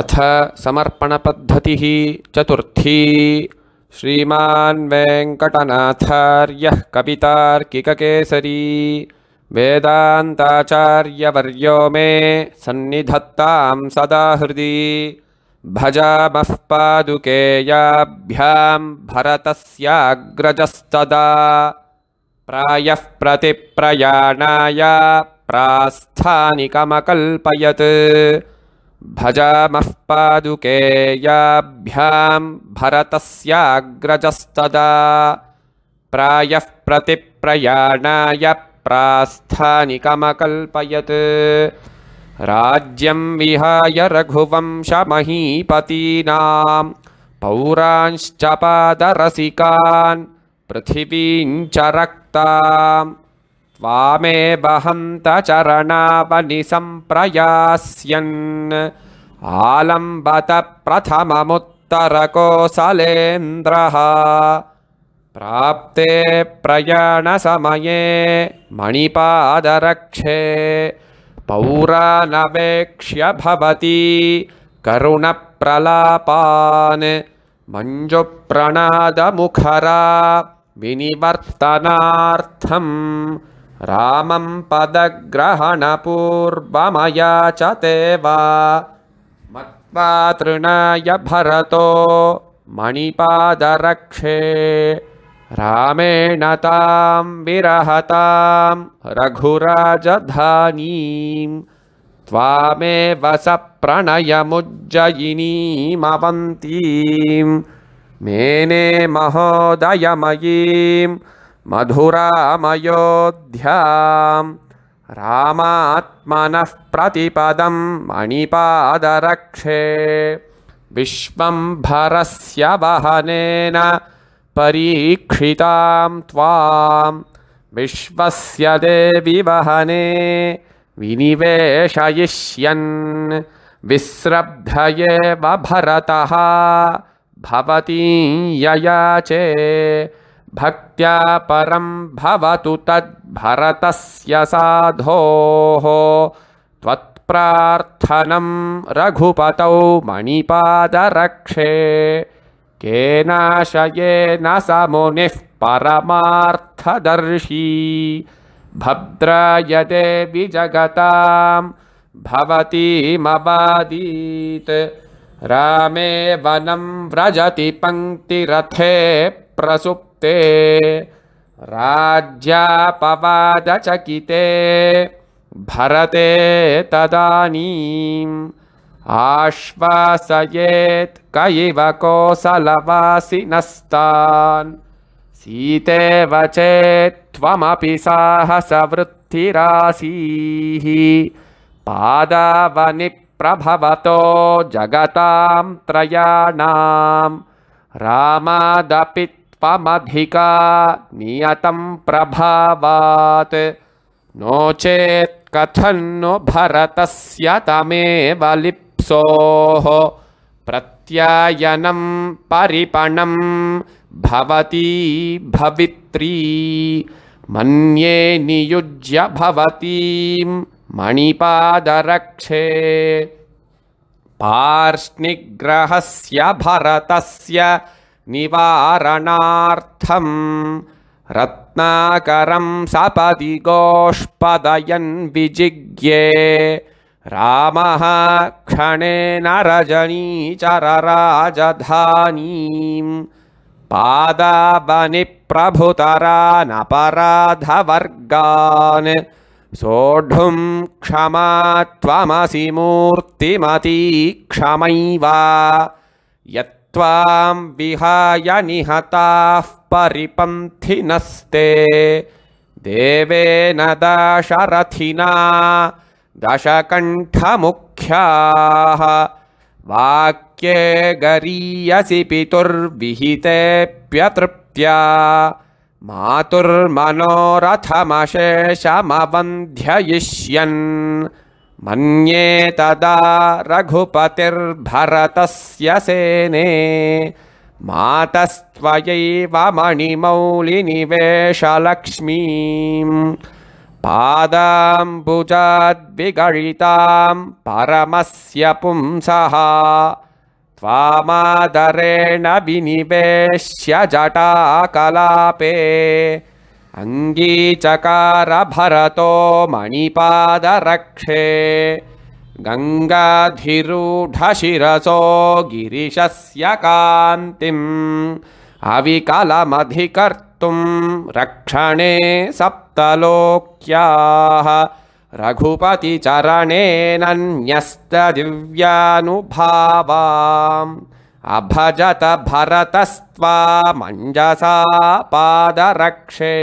अथ समर्पणपद्धतिः चतुर्थी श्रीमान् वेङ्कटनाथार्यः कवितार्किककेसरी वेदान्ताचार्यवर्यो मे सन्निधत्तां सदा हृदि पादुकेयाभ्यां भरतस्याग्रजस्तदा प्रायः प्रतिप्रयाणाय प्रास्थानिकमकल्पयत् भजामःपादुकेयाभ्यां भरतस्याग्रजस्तदा प्रायः प्रतिप्रयाणाय प्रास्थानिकमकल्पयत् राज्यं विहाय रघुवंशमहीपतीनां पौरांश्च पादरसिकान् पृथिवीञ्च रक्ताम् त्वामे वहन्त चरणावनि सम्प्रयास्यन् आलम्बत प्रथममुत्तरकोसलेन्द्रः प्राप्ते प्रयाणसमये मणिपादरक्षे पौरानवेक्ष्य भवति करुणप्रलापान् मञ्जुप्रणादमुखरा विनिवर्तनार्थम् रामं पदग्रहणपूर्वमयाचते वा मत्पातृणाय भरतो मणिपादरक्षे रामेण तां विरहतां रघुराजधानीं प्रणयमुज्जयिनीमवन्तीं मेने महोदयमयीं मधुरामयोध्याम् रामात्मनः प्रतिपदं मणिपादरक्षे विश्वम्भरस्य वहनेन परीक्षितां त्वां विश्वस्य देवि वहने विनिवेशयिष्यन् विस्रब्धये वभरतः भरतः भवती ययाचे भक्त्या परं भवतु तद्भरतस्य साधोः त्वत्प्रार्थनं रघुपतौ मणिपादरक्षे केनाशयेन स मुनिः परमार्थदर्शी भद्रयदे विजगतां भवतीमबादीत् रामे वनं व्रजति पङ्क्तिरथे प्रसुप् ते राज्यापवादचकिते भरते तदानीम् आश्वसयेत्कैव कोसलवासिनस्तान् सीते त्वमपि साहसवृत्तिरासीः पादवनिप्रभवतो जगतां त्रयाणां रामादपि पमधिका नियतं प्रभावात् नो चेत् कथं भरतस्य तमेव लिप्सोः प्रत्ययनम् परिपणं भवती भवित्री मन्ये नियुज्य भवतीं मणिपादरक्षे पार्ष्णिग्रहस्य भरतस्य निवारणार्थं रत्नाकरं सपदि गोष्पदयन् विजिज्ञे रामः क्षणे नरजनीचरराजधानीं पादाबनिप्रभुतरानपराधवर्गान् सोढुं क्षमा त्वमसि यत् विहाय निहताः परिपन्थिनस्ते देवेन दशरथिना दशकण्ठमुख्याः वाक्ये गरीयसि पितुर्विहितेऽप्यतृप्त्या मातुर्मनोरथमशेषमवन्ध्ययिष्यन् मन्ये तदा रघुपतिर्भरतस्य सेने मातस्त्वयैव मणिमौलिनिवेशलक्ष्मीम् पादाम्बुजद्विगणितां परमस्य पुंसः त्वामादरेण विनिवेश्य जटाकलापे कलापे अङ्गीचकारभरतो मणिपादरक्षे गङ्गाधिरूढशिरसो गिरिशस्य कान्तिम् अविकलमधिकर्तुं रक्षणे सप्तलोक्याः लोक्याः रघुपतिचरणेन अभजत भरतस्त्वा मञ्जसा पादरक्षे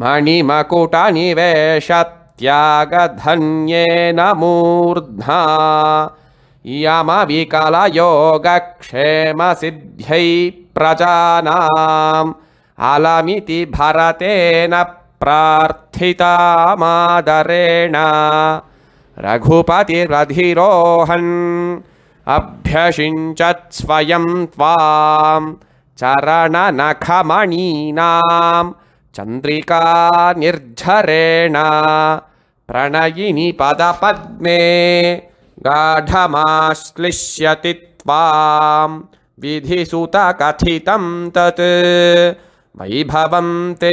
मणिमकुटनिवेशत्यागधन्येन मूर्ध्ना यमविकलयोगक्षेमसिद्ध्यै प्रजानाम् अलमिति भरतेन प्रार्थितामादरेण रघुपतिरधिरोहन् स्वयं त्वां चरणनखमणीनां चन्द्रिका निर्झरेण प्रणयिनि पदपद्मे गाढमाश्लिष्यति त्वां विधिसुतकथितं तत् वैभवं ते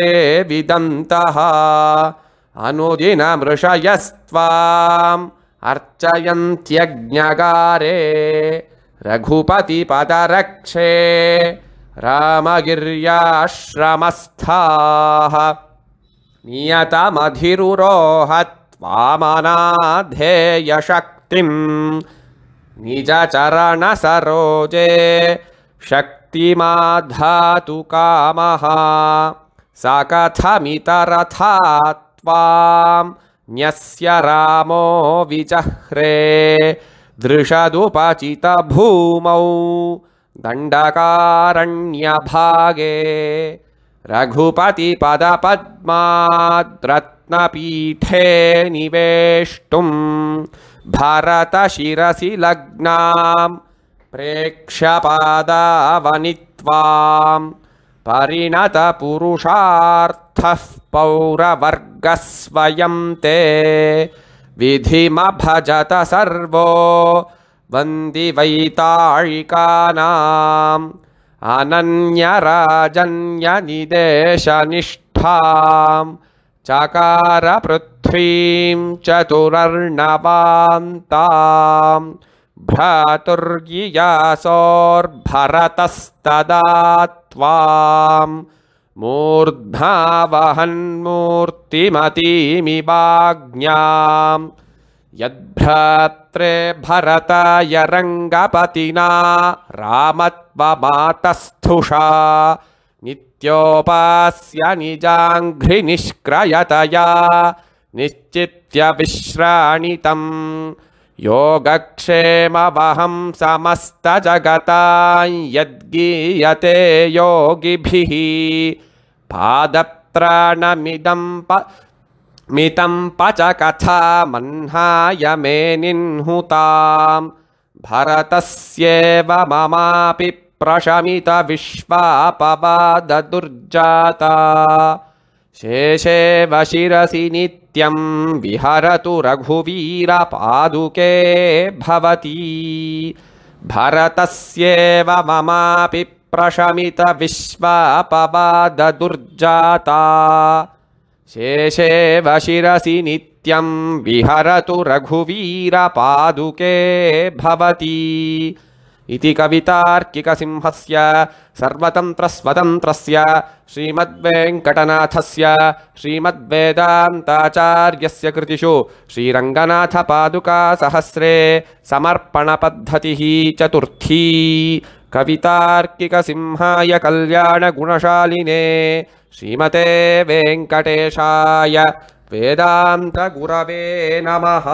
विदन्तः अनुदिनमृषयस्त्वाम् अर्चयन्त्यज्ञगारे रघुपतिपदरक्षे रामगिर्याश्रमस्थाः नियतमधिरुरोहत्वामनाधेयशक्तिम् निजचरणसरोजे शक्तिमाधातुकामः स कथमितरथा त्वाम् न्यस्य रामो विचह्रे दृषदुपचितभूमौ दण्डकारण्यभागे रघुपतिपदपद्माद्रत्नपीठे निवेष्टुं भरतशिरसि लग्नाम् प्रेक्ष्यपादावनित्वां परिणतपुरुषार्थः पौरवर्गस्वयं विधिमभजतसर्वो ते विधिमभजत सर्वो वन्दिवैतायिकानाम् अनन्यराजन्यनिदेशनिष्ठां चकारपृथ्वीं मूर्ध्वा वहन्मूर्तिमतीमिवाज्ञा यद्भ्रात्रे भरतय रङ्गपतिना रामत्वमातस्थुषा नित्योपास्य निश्चित्य निष्क्रयतया योगक्षेमवहं योगक्षेमवहंसमस्तजगतां यद्गीयते योगिभिः पादप्रणमिदं मितं पच कथा मह्नाय मे निन्नुतां भरतस्येव ममापि प्रशमितविश्वापवाददुर्जाता शेषे वशिरसि नित्यं विहरतु रघुवीरपादुके भवती भरतस्येव ममापि प्रशमित विश्वापवाद दुर्जाता वशिरसि नित्यं विहरतु रघुवीरपादुके भवति इति कवितार्किकसिंहस्य सर्वतन्त्रस्वतन्त्रस्य श्रीमद्वेङ्कटनाथस्य श्रीमद्वेदान्ताचार्यस्य कृतिषु श्रीरङ्गनाथपादुकासहस्रे समर्पणपद्धतिः चतुर्थी कवितार्किकसिंहाय कल्याणगुणशालिने श्रीमते वेङ्कटेशाय वेदान्तगुरवे नमः